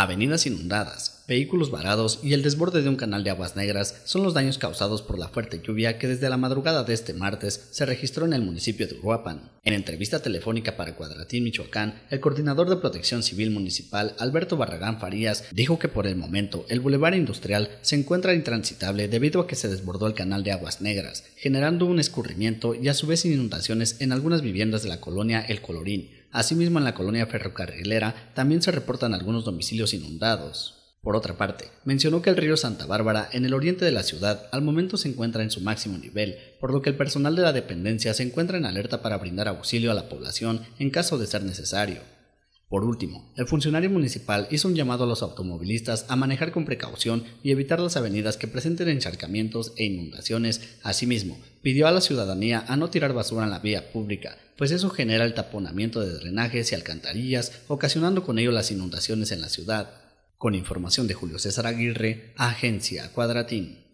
Avenidas inundadas, vehículos varados y el desborde de un canal de aguas negras son los daños causados por la fuerte lluvia que desde la madrugada de este martes se registró en el municipio de Uruapan. En entrevista telefónica para Cuadratín Michoacán, el coordinador de Protección Civil Municipal, Alberto Barragán Farías, dijo que por el momento el bulevar industrial se encuentra intransitable debido a que se desbordó el canal de aguas negras, generando un escurrimiento y a su vez inundaciones en algunas viviendas de la colonia El Colorín Asimismo, en la colonia ferrocarrilera también se reportan algunos domicilios inundados. Por otra parte, mencionó que el río Santa Bárbara, en el oriente de la ciudad, al momento se encuentra en su máximo nivel, por lo que el personal de la dependencia se encuentra en alerta para brindar auxilio a la población en caso de ser necesario. Por último, el funcionario municipal hizo un llamado a los automovilistas a manejar con precaución y evitar las avenidas que presenten encharcamientos e inundaciones. Asimismo, pidió a la ciudadanía a no tirar basura en la vía pública, pues eso genera el taponamiento de drenajes y alcantarillas, ocasionando con ello las inundaciones en la ciudad. Con información de Julio César Aguirre, Agencia Cuadratín.